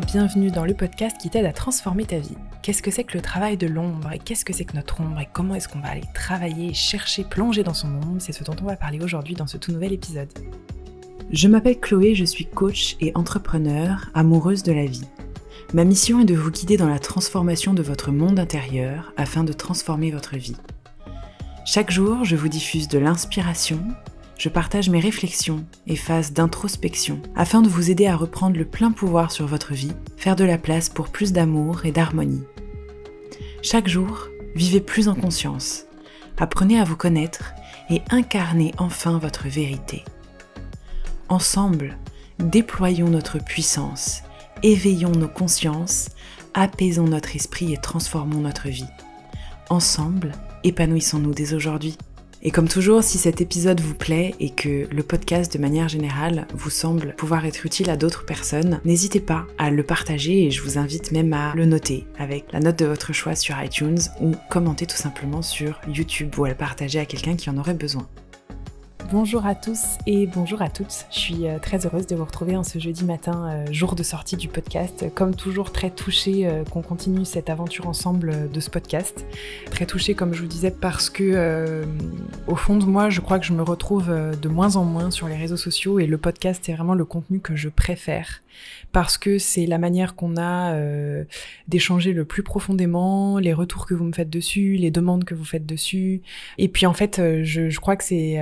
bienvenue dans le podcast qui t'aide à transformer ta vie. Qu'est-ce que c'est que le travail de l'ombre et qu'est-ce que c'est que notre ombre et comment est-ce qu'on va aller travailler, chercher, plonger dans son ombre C'est ce dont on va parler aujourd'hui dans ce tout nouvel épisode. Je m'appelle Chloé, je suis coach et entrepreneur, amoureuse de la vie. Ma mission est de vous guider dans la transformation de votre monde intérieur afin de transformer votre vie. Chaque jour, je vous diffuse de l'inspiration, je partage mes réflexions et phases d'introspection afin de vous aider à reprendre le plein pouvoir sur votre vie, faire de la place pour plus d'amour et d'harmonie. Chaque jour, vivez plus en conscience, apprenez à vous connaître et incarnez enfin votre vérité. Ensemble, déployons notre puissance, éveillons nos consciences, apaisons notre esprit et transformons notre vie. Ensemble, épanouissons-nous dès aujourd'hui. Et comme toujours, si cet épisode vous plaît et que le podcast de manière générale vous semble pouvoir être utile à d'autres personnes, n'hésitez pas à le partager et je vous invite même à le noter avec la note de votre choix sur iTunes ou commenter tout simplement sur YouTube ou à le partager à quelqu'un qui en aurait besoin. Bonjour à tous et bonjour à toutes. Je suis euh, très heureuse de vous retrouver en ce jeudi matin, euh, jour de sortie du podcast. Comme toujours, très touchée euh, qu'on continue cette aventure ensemble de ce podcast. Très touchée, comme je vous disais, parce que au fond de moi, je crois que je me retrouve de moins en moins sur les réseaux sociaux et le podcast est vraiment le contenu que je préfère parce que c'est la manière qu'on a d'échanger le plus profondément, les retours que vous me faites dessus, les demandes que vous faites dessus. Et puis en fait, je, crois que c'est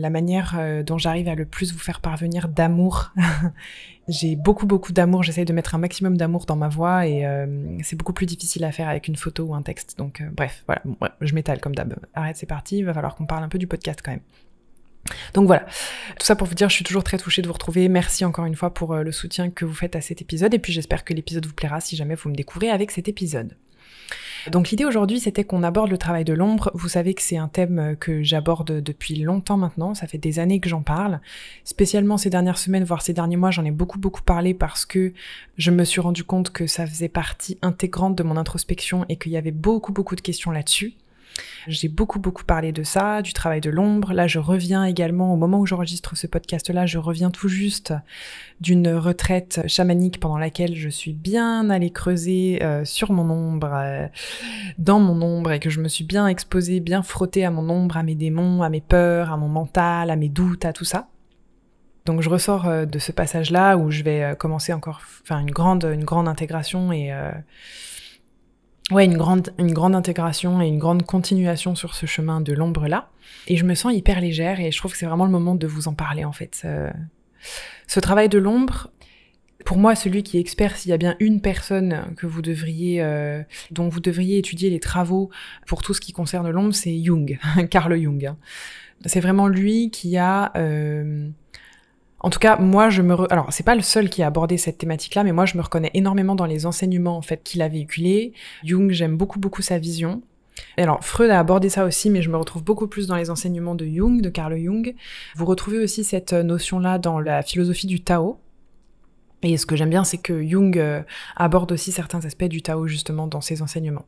la manière euh, dont j'arrive à le plus vous faire parvenir d'amour. j'ai beaucoup, beaucoup d'amour. J'essaye de mettre un maximum d'amour dans ma voix et euh, c'est beaucoup plus difficile à faire avec une photo ou un texte. Donc, euh, bref, voilà. je m'étale comme d'hab. Arrête, c'est parti. Il va falloir qu'on parle un peu du podcast quand même. Donc voilà, tout ça pour vous dire, je suis toujours très touchée de vous retrouver. Merci encore une fois pour le soutien que vous faites à cet épisode et puis j'espère que l'épisode vous plaira si jamais vous me découvrez avec cet épisode. Donc l'idée aujourd'hui, c'était qu'on aborde le travail de l'ombre. Vous savez que c'est un thème euh, que j'aborde depuis longtemps maintenant, ça fait des années que j'en parle. Spécialement ces dernières semaines, voire ces derniers mois, j'en ai beaucoup beaucoup parlé parce que je me suis rendu compte que ça faisait partie intégrante de mon introspection et qu'il y avait beaucoup beaucoup de questions là-dessus. J'ai beaucoup, beaucoup parlé de ça, du travail de l'ombre. Là, je reviens également, au moment où j'enregistre ce podcast-là, je reviens tout juste d'une retraite chamanique pendant laquelle je suis bien allée creuser euh, sur mon ombre, euh, dans mon ombre, et que je me suis bien exposée, bien frottée à mon ombre, à mes démons, à mes peurs, à mon mental, à mes doutes, à tout ça. Donc je ressors euh, de ce passage-là où je vais commencer encore, enfin une grande, une grande intégration et ouais, une grande, une grande intégration et une grande continuation sur ce chemin de l'ombre-là. Et je me sens hyper légère et je trouve que c'est vraiment le moment de vous en parler, en fait. Euh, ce travail de l'ombre, pour moi, celui qui est expert, s'il y a bien une personne que vous devriez, euh, dont vous devriez étudier les travaux pour tout ce qui concerne l'ombre, c'est Jung, Carl Jung. Hein. C'est vraiment lui qui a euh, en tout cas, moi, je me. Alors, c'est pas le seul qui a abordé cette thématique-là, mais moi, je me reconnais énormément dans les enseignements en fait qu'il a véhiculés. Jung, j'aime beaucoup beaucoup sa vision. Et alors, Freud a abordé ça aussi, mais je me retrouve beaucoup plus dans les enseignements de Jung, de Carl Jung. Vous retrouvez aussi cette euh, notion-là dans la philosophie du Tao, et ce que j'aime bien, c'est que Jung euh, aborde aussi certains aspects du Tao justement dans ses enseignements.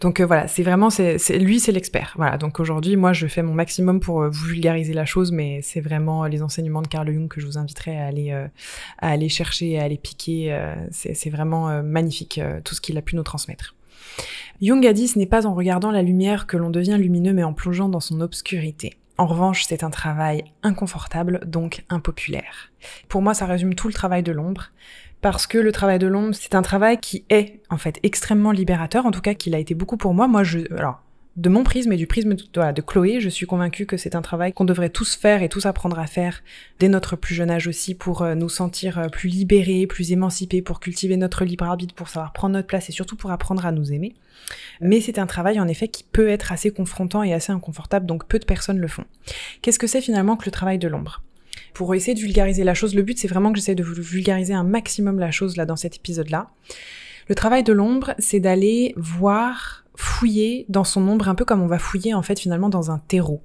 Donc euh, voilà, c'est vraiment, c'est lui, c'est l'expert. Voilà. Donc aujourd'hui, moi, je fais mon maximum pour vous euh, vulgariser la chose, mais c'est vraiment les enseignements de Carl Jung que je vous inviterai à aller, à aller chercher, à aller piquer. c'est vraiment magnifique tout ce qu'il a pu nous transmettre. Jung a dit, ce n'est pas en regardant la lumière que l'on devient lumineux, mais en plongeant dans son obscurité. En revanche, c'est un travail inconfortable, donc impopulaire. Pour moi, ça résume tout le travail de l'ombre, parce que le travail de l'ombre, c'est un travail qui est en fait extrêmement libérateur, en tout cas qu'il a été beaucoup pour moi. Moi, je... Alors, de mon prisme et du prisme de, de Chloé, je suis convaincue que c'est un travail qu'on devrait tous faire et tous apprendre à faire dès notre plus jeune âge aussi pour euh, nous sentir euh, plus libérés, plus émancipés, pour cultiver notre libre arbitre, pour savoir prendre notre place et surtout pour apprendre à nous aimer. Mais c'est un travail en effet qui peut être assez confrontant et assez inconfortable, donc peu de personnes le font. Qu'est-ce que c'est finalement que le travail de l'ombre pour essayer de vulgariser la chose, le but c'est vraiment que j'essaie de vulgariser un maximum la chose là dans cet épisode-là. Le travail de l'ombre, c'est d'aller voir fouiller dans son ombre, un peu comme on va fouiller en fait finalement dans un terreau.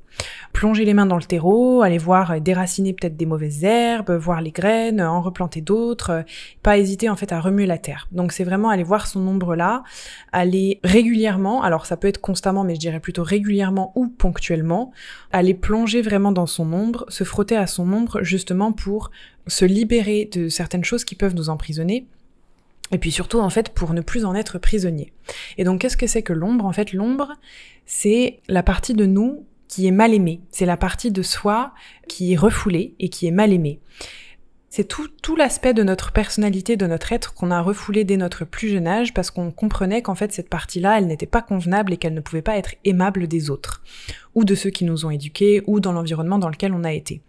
Plonger les mains dans le terreau, aller voir euh, déraciner peut-être des mauvaises herbes, voir les graines, euh, en replanter d'autres, euh, pas hésiter en fait à remuer la terre. Donc c'est vraiment aller voir son ombre là, aller régulièrement, alors ça peut être constamment mais je dirais plutôt régulièrement ou ponctuellement, aller plonger vraiment dans son ombre, se frotter à son ombre justement pour se libérer de certaines choses qui peuvent nous emprisonner et puis surtout, en fait, pour ne plus en être prisonnier. Et donc, qu'est-ce que c'est que l'ombre En fait, l'ombre, c'est la partie de nous qui est mal aimée. C'est la partie de soi qui est refoulée et qui est mal aimée. C'est tout, l'aspect de notre personnalité, de notre être qu'on a refoulé dès notre plus jeune âge parce qu'on comprenait qu'en fait cette partie-là, elle n'était pas convenable et qu'elle ne pouvait pas être aimable des autres, ou de ceux qui nous ont éduqués, ou dans l'environnement dans lequel on a été.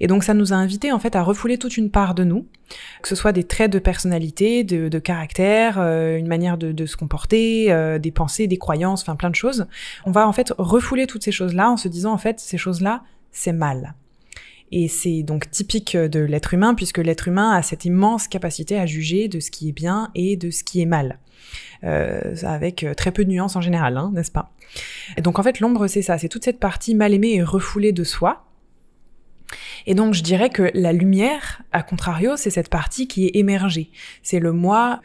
Et donc ça nous a invités en fait à refouler toute une part de nous, que ce soit des traits de personnalité, de, caractère, euh, une manière de, se comporter, euh, des pensées, des croyances, enfin plein de choses. On va en fait refouler toutes ces choses-là en se disant en fait ces choses-là, c'est mal. Et c'est donc typique euh, de l'être humain, puisque l'être humain a cette immense capacité à juger de ce qui est bien et de ce qui est mal. Euh, avec euh, très peu de nuances en général, hein, n'est-ce pas Donc en fait, l'ombre, c'est ça, c'est toute cette partie mal aimée et refoulée de soi. Et donc je dirais que la lumière, à contrario, c'est cette partie qui est émergée. C'est le moi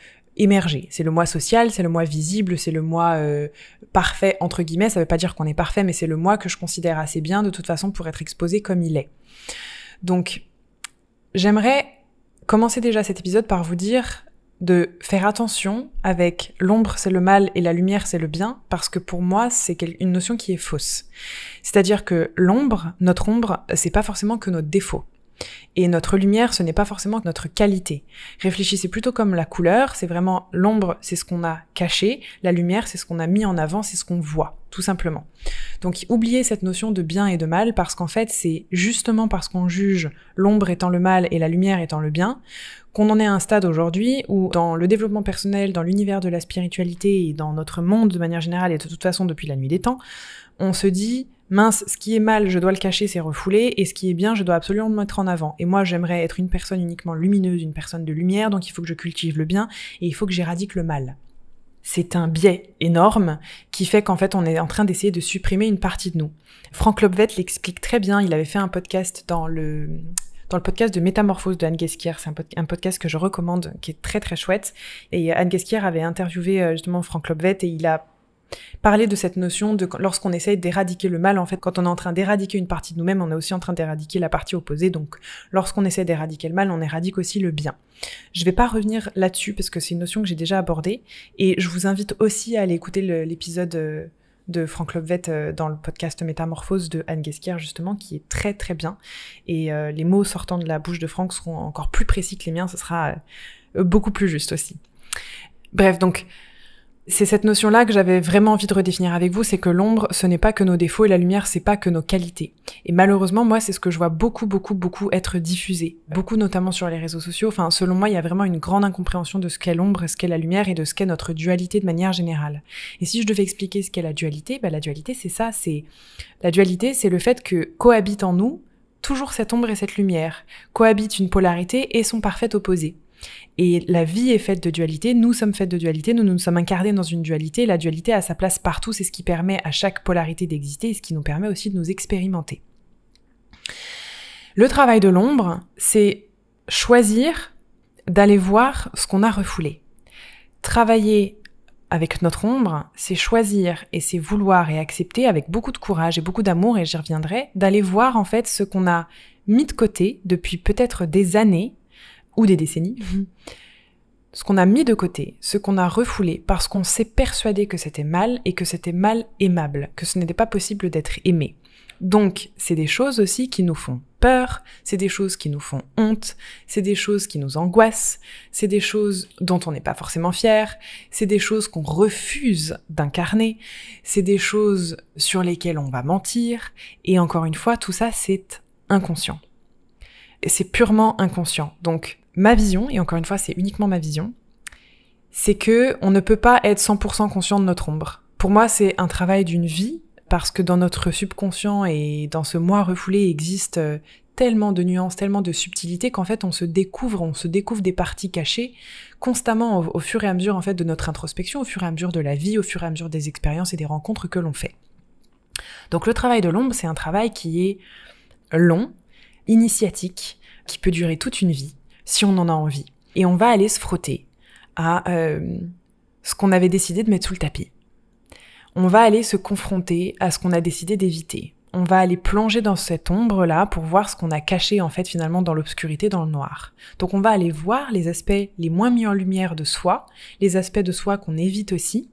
c'est le moi social, c'est le moi visible, c'est le moi euh, parfait, entre guillemets. Ça veut pas dire qu'on est parfait, mais c'est le moi que je considère assez bien de toute façon pour être exposé comme il est. Donc, j'aimerais commencer déjà cet épisode par vous dire de faire attention avec l'ombre c'est le mal et la lumière c'est le bien, parce que pour moi c'est une notion qui est fausse. C'est-à-dire que l'ombre, notre ombre, c'est pas forcément que notre défaut. Et notre lumière, ce n'est pas forcément notre qualité. Réfléchissez plutôt comme la couleur, c'est vraiment l'ombre, c'est ce qu'on a caché, la lumière, c'est ce qu'on a mis en avant, c'est ce qu'on voit, tout simplement. Donc oubliez cette notion de bien et de mal, parce qu'en fait, c'est justement parce qu'on juge l'ombre étant le mal et la lumière étant le bien, qu'on en est à un stade aujourd'hui où dans le développement personnel, dans l'univers de la spiritualité et dans notre monde de manière générale, et de toute façon depuis la nuit des temps, on se dit mince, ce qui est mal, je dois le cacher, c'est refoulé, et ce qui est bien, je dois absolument me mettre en avant. Et moi, j'aimerais être une personne uniquement lumineuse, une personne de lumière, donc il faut que je cultive le bien, et il faut que j'éradique le mal. C'est un biais énorme qui fait qu'en fait, on est en train d'essayer de supprimer une partie de nous. Franck Lobvet l'explique très bien, il avait fait un podcast dans le dans le podcast de Métamorphose de Anne Gesquier, C'est un, podcast que je recommande, qui est très très chouette. Et Anne Gesquier avait interviewé euh, justement Franck Lobvet et il a parler de cette notion de lorsqu'on essaye d'éradiquer le mal, en fait, quand on est en train d'éradiquer une partie de nous-mêmes, on est aussi en train d'éradiquer la partie opposée. Donc, lorsqu'on essaie d'éradiquer le mal, on éradique aussi le bien. Je vais pas revenir là-dessus parce que c'est une notion que j'ai déjà abordée et je vous invite aussi à aller écouter l'épisode euh, de Franck Lobvet euh, dans le podcast Métamorphose de Anne Guesquière, justement, qui est très très bien. Et euh, les mots sortant de la bouche de Franck seront encore plus précis que les miens, ce sera beaucoup plus juste aussi. Bref, donc c'est cette notion-là que j'avais vraiment envie de redéfinir avec vous, c'est que l'ombre, ce n'est pas que nos défauts et la lumière, c'est pas que nos qualités. Et malheureusement, moi, c'est ce que je vois beaucoup, beaucoup, beaucoup être diffusé. Beaucoup notamment sur les réseaux sociaux. Enfin, selon moi, il y a vraiment une grande incompréhension de ce qu'est l'ombre, ce qu'est la lumière et de ce qu'est notre dualité de manière générale. Et si je devais expliquer ce qu'est la dualité, bah, la dualité, c'est ça, c'est, la dualité, c'est le fait que cohabitent en nous toujours cette ombre et cette lumière, cohabitent une polarité et son parfait opposé. Et la vie est faite de dualité, nous sommes faits de dualité, nous nous sommes incarnés dans une dualité, la dualité a sa place partout, c'est ce qui permet à chaque polarité d'exister et ce qui nous permet aussi de nous expérimenter. Le travail de l'ombre, c'est choisir d'aller voir ce qu'on a refoulé. Travailler avec notre ombre, c'est choisir et c'est vouloir et accepter avec beaucoup de courage et beaucoup d'amour, et j'y reviendrai, d'aller voir en fait ce qu'on a mis de côté depuis peut-être des années ou des décennies, ce qu'on a mis de côté, ce qu'on a refoulé parce qu'on s'est persuadé que c'était mal et que c'était mal aimable, que ce n'était pas possible d'être aimé. Donc, c'est des choses aussi qui nous font peur, c'est des choses qui nous font honte, c'est des choses qui nous angoissent, c'est des choses dont on n'est pas forcément fier, c'est des choses qu'on refuse d'incarner, c'est des choses sur lesquelles on va mentir, et encore une fois, tout ça, c'est inconscient. C'est purement inconscient. Donc, ma vision, et encore une fois, c'est uniquement ma vision, c'est que on ne peut pas être 100% conscient de notre ombre. Pour moi, c'est un travail d'une vie, parce que dans notre subconscient et dans ce moi refoulé existe euh, tellement de nuances, tellement de subtilités qu'en fait on se découvre, on se découvre des parties cachées constamment au, au, fur et à mesure en fait de notre introspection, au fur et à mesure de la vie, au fur et à mesure des expériences et des rencontres que l'on fait. Donc le travail de l'ombre, c'est un travail qui est long, initiatique, qui peut durer toute une vie si on en a envie. Et on va aller se frotter à euh, ce qu'on avait décidé de mettre sous le tapis. On va aller se confronter à ce qu'on a décidé d'éviter. On va aller plonger dans cette ombre-là pour voir ce qu'on a caché en fait finalement dans l'obscurité, dans le noir. Donc on va aller voir les aspects les moins mis en lumière de soi, les aspects de soi qu'on évite aussi,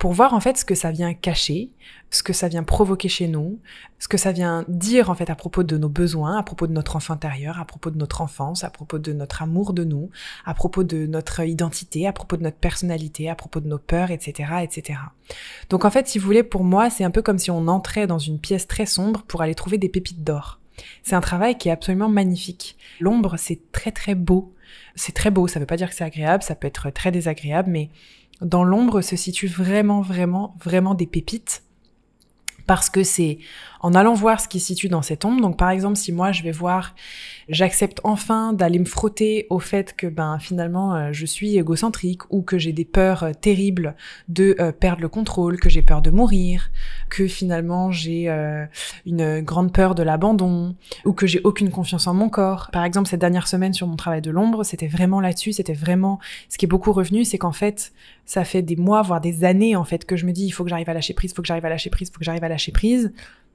pour voir en fait ce que ça vient cacher, ce que ça vient provoquer chez nous, ce que ça vient dire en fait à propos de nos besoins, à propos de notre enfant intérieur, à propos de notre enfance, à propos de notre amour de nous, à propos de notre identité, à propos de notre personnalité, à propos de nos peurs, etc., etc. Donc en fait, si vous voulez, pour moi, c'est un peu comme si on entrait dans une pièce très sombre pour aller trouver des pépites d'or. C'est un travail qui est absolument magnifique. L'ombre, c'est très très beau. C'est très beau, ça veut pas dire que c'est agréable, ça peut être très désagréable, mais dans l'ombre se situent vraiment, vraiment, vraiment des pépites parce que c'est en allant voir ce qui se situe dans cette ombre. Donc par exemple, si moi je vais voir, j'accepte enfin d'aller me frotter au fait que ben finalement euh, je suis égocentrique ou que j'ai des peurs euh, terribles de euh, perdre le contrôle, que j'ai peur de mourir, que finalement j'ai une grande peur de l'abandon ou que j'ai aucune confiance en mon corps. Par exemple, cette dernière semaine sur mon travail de l'ombre, c'était vraiment là-dessus, c'était vraiment ce qui est beaucoup revenu, c'est qu'en fait, ça fait des mois voire des années en fait que je me dis il faut que j'arrive à lâcher prise, il faut que j'arrive à lâcher prise, il faut que j'arrive à lâcher prise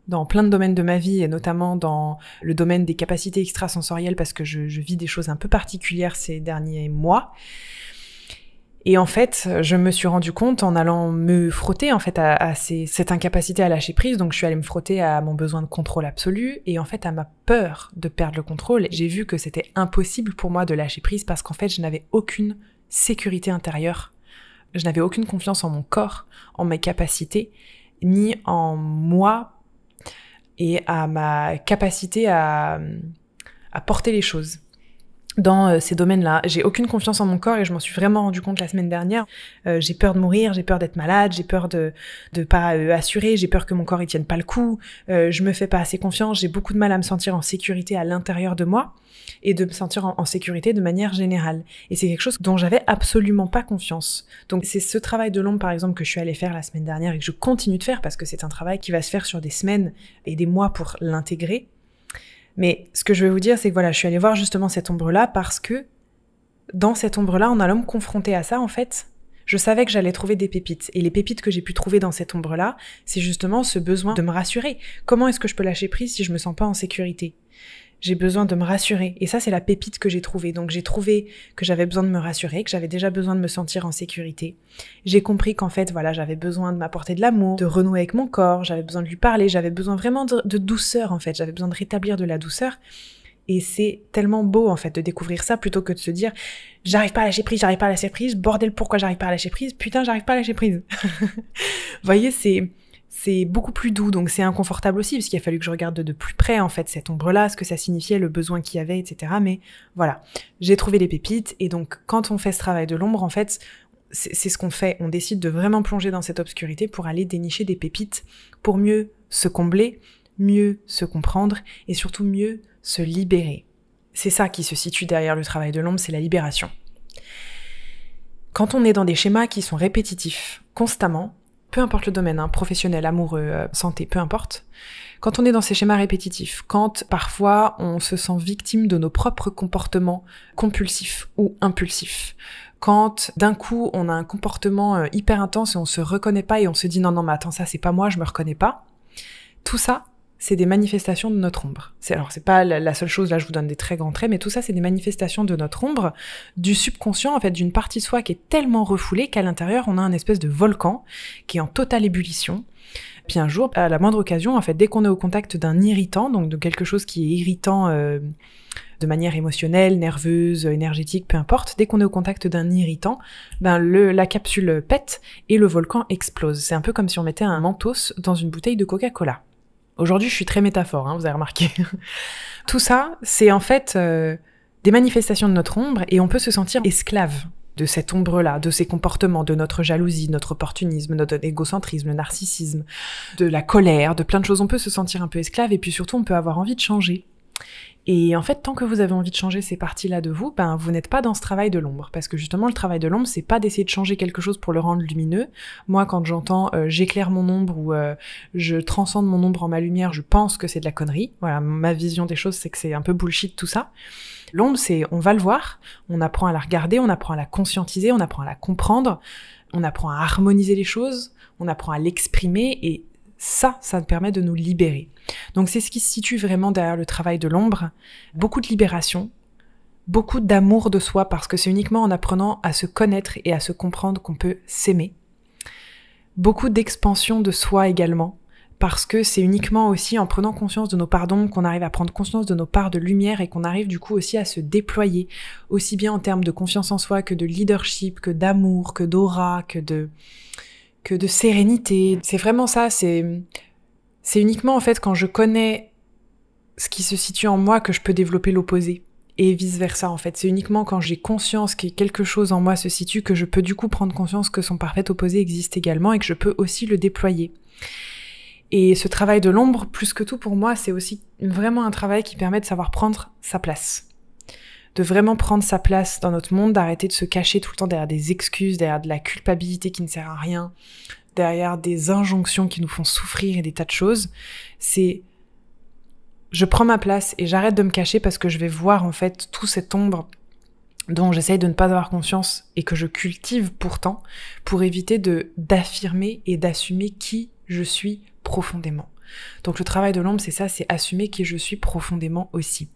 dans plein de domaines de ma vie et notamment dans le domaine des capacités extrasensorielles parce que je, vis des choses un peu particulières ces derniers mois. Et en fait, je me suis rendu compte en allant me frotter en fait à, cette incapacité à lâcher prise. Donc, je suis allée me frotter à mon besoin de contrôle absolu et en fait à ma peur de perdre le contrôle. J'ai vu que c'était impossible pour moi de lâcher prise parce qu'en fait, je n'avais aucune sécurité intérieure. Je n'avais aucune confiance en mon corps, en mes capacités, ni en moi et à ma capacité à, à porter les choses dans euh, ces domaines-là. J'ai aucune confiance en mon corps et je m'en suis vraiment rendu compte la semaine dernière. Euh, j'ai peur de mourir, j'ai peur d'être malade, j'ai peur de de pas euh, assurer, j'ai peur que mon corps ne tienne pas le coup. je me fais pas assez confiance, j'ai beaucoup de mal à me sentir en sécurité à l'intérieur de moi et de me sentir en, sécurité de manière générale. Et c'est quelque chose dont j'avais absolument pas confiance. Donc c'est ce travail de l'ombre par exemple que je suis allée faire la semaine dernière et que je continue de faire parce que c'est un travail qui va se faire sur des semaines et des mois pour l'intégrer mais ce que je vais vous dire, c'est que voilà, je suis allée voir justement cette ombre-là parce que dans cette ombre-là, on a l'homme confronté à ça, en fait, je savais que j'allais trouver des pépites. Et les pépites que j'ai pu trouver dans cette ombre-là, c'est justement ce besoin de me rassurer. Comment est-ce que je peux lâcher prise si je me sens pas en sécurité j'ai besoin de me rassurer. Et ça, c'est la pépite que j'ai trouvée. Donc j'ai trouvé que j'avais besoin de me rassurer, que j'avais déjà besoin de me sentir en sécurité. J'ai compris qu'en fait, voilà, j'avais besoin de m'apporter de l'amour, de renouer avec mon corps, j'avais besoin de lui parler, j'avais besoin vraiment de, douceur, en fait. J'avais besoin de rétablir de la douceur. Et c'est tellement beau en fait de découvrir ça plutôt que de se dire j'arrive pas à lâcher prise, j'arrive pas à lâcher prise, bordel pourquoi j'arrive pas à lâcher prise, putain j'arrive pas à lâcher prise. Vous voyez, c'est c'est beaucoup plus doux, donc c'est inconfortable aussi, puisqu'il a fallu que je regarde de plus près, en fait, cette ombre-là, ce que ça signifiait, le besoin qu'il y avait, etc. Mais voilà, j'ai trouvé les pépites, et donc quand on fait ce travail de l'ombre, en fait, c'est ce qu'on fait, on décide de vraiment plonger dans cette obscurité pour aller dénicher des pépites, pour mieux se combler, mieux se comprendre, et surtout mieux se libérer. C'est ça qui se situe derrière le travail de l'ombre, c'est la libération. Quand on est dans des schémas qui sont répétitifs constamment, peu importe le domaine, hein, professionnel, amoureux, euh, santé, peu importe, quand on est dans ces schémas répétitifs, quand parfois on se sent victime de nos propres comportements compulsifs ou impulsifs, quand d'un coup on a un comportement euh, hyper intense et on se reconnaît pas et on se dit non non mais attends ça c'est pas moi, je me reconnais pas, tout ça c'est des manifestations de notre ombre. C'est, alors, c'est pas la, seule chose, là, je vous donne des très grands traits, mais tout ça, c'est des manifestations de notre ombre, du subconscient, en fait, d'une partie de soi qui est tellement refoulée qu'à l'intérieur, on a un espèce de volcan qui est en totale ébullition. Puis un jour, à la moindre occasion, en fait, dès qu'on est au contact d'un irritant, donc de quelque chose qui est irritant euh, de manière émotionnelle, nerveuse, énergétique, peu importe, dès qu'on est au contact d'un irritant, ben le, la capsule pète et le volcan explose. C'est un peu comme si on mettait un mentos dans une bouteille de Coca-Cola. Aujourd'hui, je suis très métaphore, hein, vous avez remarqué. Tout ça, c'est en fait euh, des manifestations de notre ombre et on peut se sentir esclave de cette ombre-là, de ces comportements, de notre jalousie, notre opportunisme, notre égocentrisme, le narcissisme, de la colère, de plein de choses. On peut se sentir un peu esclave et puis surtout, on peut avoir envie de changer. Et en fait, tant que vous avez envie de changer ces parties-là de vous, ben vous n'êtes pas dans ce travail de l'ombre, parce que justement, le travail de l'ombre, c'est pas d'essayer de changer quelque chose pour le rendre lumineux. Moi, quand j'entends euh, j'éclaire mon ombre ou euh, je transcende mon ombre en ma lumière, je pense que c'est de la connerie. Voilà, ma vision des choses, c'est que c'est un peu bullshit tout ça. L'ombre, c'est on va le voir, on apprend à la regarder, on apprend à la conscientiser, on apprend à la comprendre, on apprend à harmoniser les choses, on apprend à l'exprimer, et ça, ça permet de nous libérer. Donc c'est ce qui se situe vraiment derrière le travail de l'ombre. Beaucoup de libération, beaucoup d'amour de soi, parce que c'est uniquement en apprenant à se connaître et à se comprendre qu'on peut s'aimer. Beaucoup d'expansion de soi également, parce que c'est uniquement aussi en prenant conscience de nos pardons qu'on arrive à prendre conscience de nos parts de lumière et qu'on arrive du coup aussi à se déployer, aussi bien en termes de confiance en soi que de leadership, que d'amour, que d'aura, que de que de sérénité. C'est vraiment ça, c'est uniquement en fait quand je connais ce qui se situe en moi que je peux développer l'opposé et vice-versa en fait. C'est uniquement quand j'ai conscience que quelque chose en moi se situe que je peux du coup prendre conscience que son parfait opposé existe également et que je peux aussi le déployer. Et ce travail de l'ombre, plus que tout pour moi, c'est aussi vraiment un travail qui permet de savoir prendre sa place de vraiment prendre sa place dans notre monde, d'arrêter de se cacher tout le temps derrière des excuses, derrière de la culpabilité qui ne sert à rien, derrière des injonctions qui nous font souffrir et des tas de choses. C'est je prends ma place et j'arrête de me cacher parce que je vais voir en fait tout cette ombre dont j'essaye de ne pas avoir conscience et que je cultive pourtant pour éviter de d'affirmer et d'assumer qui je suis profondément. Donc le travail de l'ombre, c'est ça, c'est assumer qui je suis profondément aussi.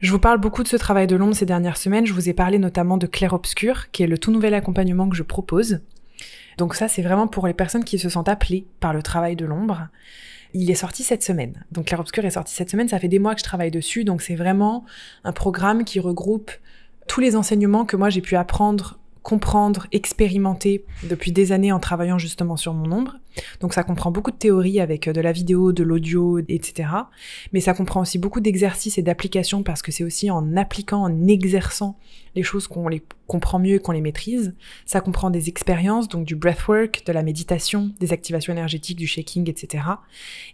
Je vous parle beaucoup de ce travail de l'ombre ces dernières semaines. Je vous ai parlé notamment de Clair Obscur, qui est le tout nouvel accompagnement que je propose. Donc ça, c'est vraiment pour les personnes qui se sentent appelées par le travail de l'ombre. Il est sorti cette semaine. Donc Clair Obscur est sorti cette semaine. Ça fait des mois que je travaille dessus. Donc c'est vraiment un programme qui regroupe tous les enseignements que moi j'ai pu apprendre comprendre, expérimenter depuis des années en travaillant justement sur mon ombre. Donc ça comprend beaucoup de théories avec euh, de la vidéo, de l'audio, etc. Mais ça comprend aussi beaucoup d'exercices et d'applications parce que c'est aussi en appliquant, en exerçant les choses qu'on les comprend mieux et qu'on les maîtrise. Ça comprend des expériences, donc du breathwork, de la méditation, des activations énergétiques, du shaking, etc.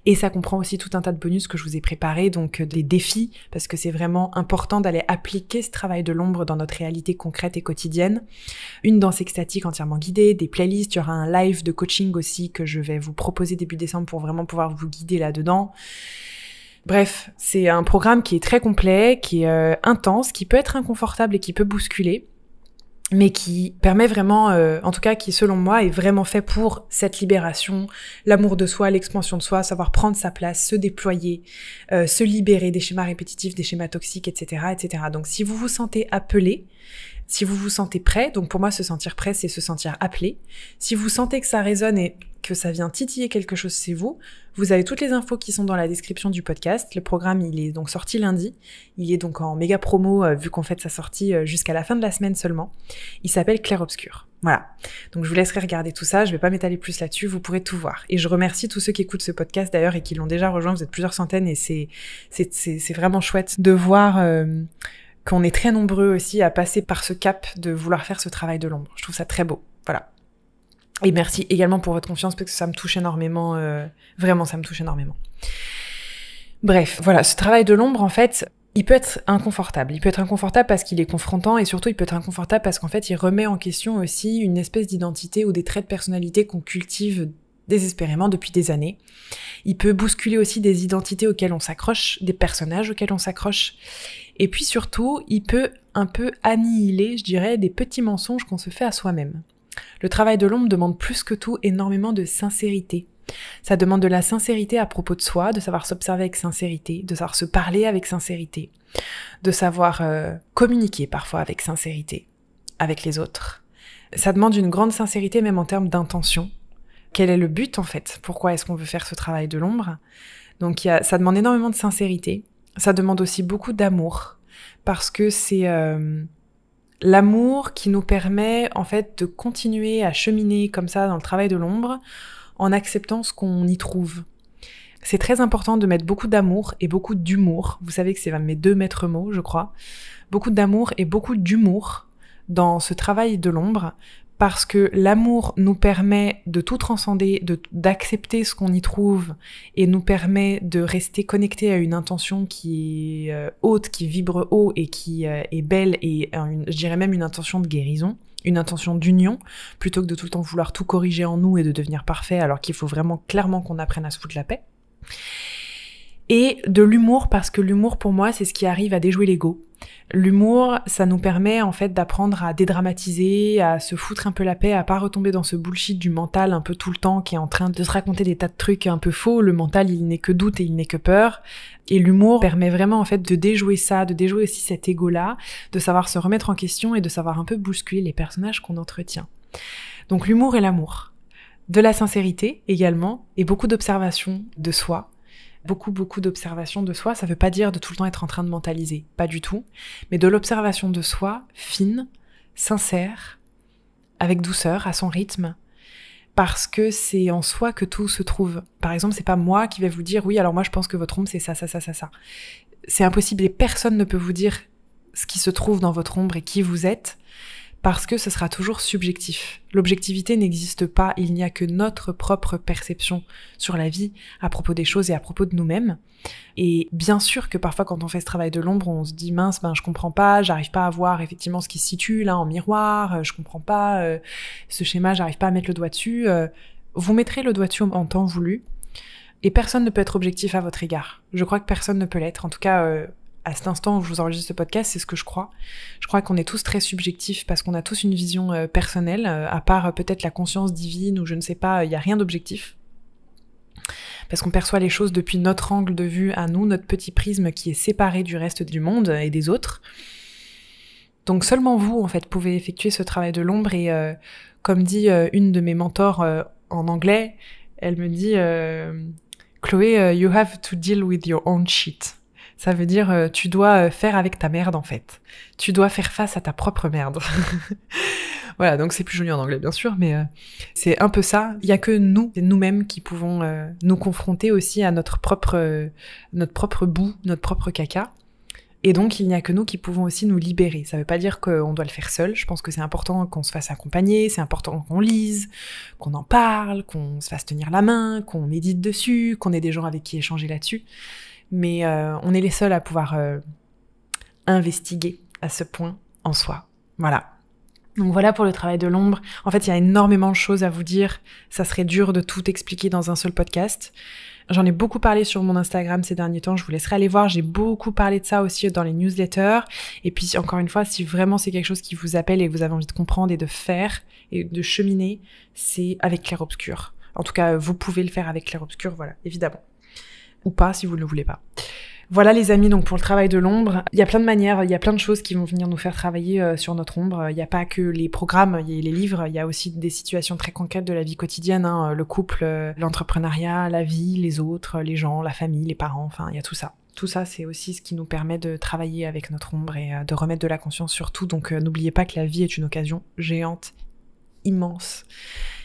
Et ça comprend aussi tout un tas de bonus que je vous ai préparés, donc euh, des défis, parce que c'est vraiment important d'aller appliquer ce travail de l'ombre dans notre réalité concrète et quotidienne. Une danse extatique entièrement guidée, des playlists, il y aura un live de coaching aussi que je vais vous proposer début décembre pour vraiment pouvoir vous guider là-dedans. Bref, c'est un programme qui est très complet, qui est euh, intense, qui peut être inconfortable et qui peut bousculer mais qui permet vraiment, euh, en tout cas qui selon moi est vraiment fait pour cette libération, l'amour de soi, l'expansion de soi, savoir prendre sa place, se déployer, euh, se libérer des schémas répétitifs, des schémas toxiques, etc., etc. Donc si vous vous sentez appelé, si vous vous sentez prêt, donc pour moi se sentir prêt c'est se sentir appelé, si vous sentez que ça résonne et que ça vient titiller quelque chose chez vous, vous avez toutes les infos qui sont dans la description du podcast. Le programme, il est donc sorti lundi. Il est donc en méga promo, euh, vu qu'on fait sa sortie euh, jusqu'à la fin de la semaine seulement. Il s'appelle Clair Obscur. Voilà. Donc je vous laisserai regarder tout ça, je ne vais pas m'étaler plus là-dessus, vous pourrez tout voir. Et je remercie tous ceux qui écoutent ce podcast d'ailleurs et qui l'ont déjà rejoint, vous êtes plusieurs centaines et c'est c'est vraiment chouette de voir euh, qu'on est très nombreux aussi à passer par ce cap de vouloir faire ce travail de l'ombre. Je trouve ça très beau. Voilà. Et merci également pour votre confiance parce que ça me touche énormément. Euh, vraiment, ça me touche énormément. Bref, voilà, ce travail de l'ombre, en fait, il peut être inconfortable. Il peut être inconfortable parce qu'il est confrontant et surtout il peut être inconfortable parce qu'en fait, il remet en question aussi une espèce d'identité ou des traits de personnalité qu'on cultive désespérément depuis des années. Il peut bousculer aussi des identités auxquelles on s'accroche, des personnages auxquels on s'accroche. Et puis surtout, il peut un peu annihiler, je dirais, des petits mensonges qu'on se fait à soi-même. Le travail de l'ombre demande plus que tout énormément de sincérité. Ça demande de la sincérité à propos de soi, de savoir s'observer avec sincérité, de savoir se parler avec sincérité, de savoir euh, communiquer parfois avec sincérité, avec les autres. Ça demande une grande sincérité même en termes d'intention. Quel est le but en fait Pourquoi est-ce qu'on veut faire ce travail de l'ombre Donc ça demande énormément de sincérité. Ça demande aussi beaucoup d'amour parce que c'est euh, L'amour qui nous permet en fait de continuer à cheminer comme ça dans le travail de l'ombre en acceptant ce qu'on y trouve. C'est très important de mettre beaucoup d'amour et beaucoup d'humour. Vous savez que c'est mes deux maîtres mots, je crois. Beaucoup d'amour et beaucoup d'humour dans ce travail de l'ombre parce que l'amour nous permet de tout transcender, d'accepter ce qu'on y trouve et nous permet de rester connecté à une intention qui est euh, haute, qui vibre haut et qui euh, est belle et je dirais même une intention de guérison, une intention d'union, plutôt que de tout le temps vouloir tout corriger en nous et de devenir parfait alors qu'il faut vraiment clairement qu'on apprenne à se foutre la paix et de l'humour parce que l'humour pour moi c'est ce qui arrive à déjouer l'ego. L'humour, ça nous permet en fait d'apprendre à dédramatiser, à se foutre un peu la paix, à pas retomber dans ce bullshit du mental un peu tout le temps qui est en train de se raconter des tas de trucs un peu faux. Le mental, il n'est que doute et il n'est que peur. Et l'humour permet vraiment en fait de déjouer ça, de déjouer aussi cet ego-là, de savoir se remettre en question et de savoir un peu bousculer les personnages qu'on entretient. Donc l'humour et l'amour. De la sincérité également et beaucoup d'observation de soi beaucoup, beaucoup d'observation de soi. Ça ne veut pas dire de tout le temps être en train de mentaliser, pas du tout, mais de l'observation de soi fine, sincère, avec douceur, à son rythme, parce que c'est en soi que tout se trouve. Par exemple, c'est pas moi qui vais vous dire oui, alors moi je pense que votre ombre c'est ça, ça, ça, ça, ça. C'est impossible et personne ne peut vous dire ce qui se trouve dans votre ombre et qui vous êtes parce que ce sera toujours subjectif. L'objectivité n'existe pas, il n'y a que notre propre perception sur la vie à propos des choses et à propos de nous-mêmes. Et bien sûr que parfois quand on fait ce travail de l'ombre, on se dit mince, ben je comprends pas, j'arrive pas à voir effectivement ce qui se situe là en miroir, euh, je comprends pas euh, ce schéma, j'arrive pas à mettre le doigt dessus. Euh, vous mettrez le doigt dessus en temps voulu. Et personne ne peut être objectif à votre égard. Je crois que personne ne peut l'être. En tout cas, à cet instant où je vous enregistre ce podcast, c'est ce que je crois. Je crois qu'on est tous très subjectifs parce qu'on a tous une vision euh, personnelle, euh, à part euh, peut-être la conscience divine ou je ne sais pas, il n'y a rien d'objectif. Parce qu'on perçoit les choses depuis notre angle de vue à nous, notre petit prisme qui est séparé du reste du monde et des autres. Donc seulement vous, en fait, pouvez effectuer ce travail de l'ombre et, comme dit une de mes mentors en anglais, elle me dit, Chloé, you have to deal with your own shit. Ça veut dire euh, tu dois euh, faire avec ta merde en fait. Tu dois faire face à ta propre merde. voilà, donc c'est plus joli en anglais bien sûr, mais euh, c'est un peu ça. Il y a que nous, nous-mêmes qui pouvons nous confronter aussi à notre propre, notre propre bout, notre propre caca. Et donc, il n'y a que nous qui pouvons aussi nous libérer. Ça ne veut pas dire qu'on doit le faire seul. Je pense que c'est important qu'on se fasse accompagner, c'est important qu'on lise, qu'on en parle, qu'on se fasse tenir la main, qu'on médite dessus, qu'on ait des gens avec qui échanger là-dessus mais euh, on est les seuls à pouvoir euh, investiguer à ce point en soi. Voilà. Donc voilà pour le travail de l'ombre. En fait, il y a énormément de choses à vous dire. Ça serait dur de tout expliquer dans un seul podcast. J'en ai beaucoup parlé sur mon Instagram ces derniers temps. Je vous laisserai aller voir. J'ai beaucoup parlé de ça aussi dans les newsletters. Et puis, encore une fois, si vraiment c'est quelque chose qui vous appelle et que vous avez envie de comprendre et de faire et de cheminer, c'est avec clair-obscur. En tout cas, vous pouvez le faire avec clair-obscur, voilà, évidemment ou pas si vous ne le voulez pas. Voilà les amis, donc pour le travail de l'ombre, il y a plein de manières, il y a plein de choses qui vont venir nous faire travailler euh, sur notre ombre. Il n'y a pas que les programmes, il y a les livres, il y a aussi des situations très concrètes de la vie quotidienne, hein, le couple, euh, l'entrepreneuriat, la vie, les autres, les gens, la famille, les parents, enfin il y a tout ça. Tout ça, c'est aussi ce qui nous permet de travailler avec notre ombre et euh, de remettre de la conscience sur tout. Donc n'oubliez pas que la vie est une occasion géante, immense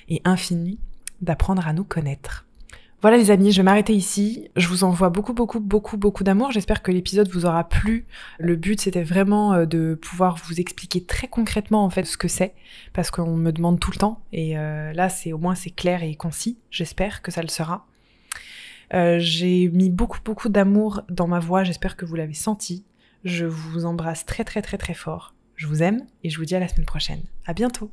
et infinie d'apprendre à nous connaître. Voilà les amis, je vais m'arrêter ici. Je vous envoie beaucoup, beaucoup, beaucoup, beaucoup d'amour. J'espère que l'épisode vous aura plu. Le but, c'était vraiment euh, de pouvoir vous expliquer très concrètement en fait ce que c'est, parce qu'on me demande tout le temps. Et euh, là, c'est au moins c'est clair et concis. J'espère que ça le sera. Euh, j'ai mis beaucoup, beaucoup d'amour dans ma voix. J'espère que vous l'avez senti. Je vous embrasse très, très, très, très fort. Je vous aime et je vous dis à la semaine prochaine. À bientôt.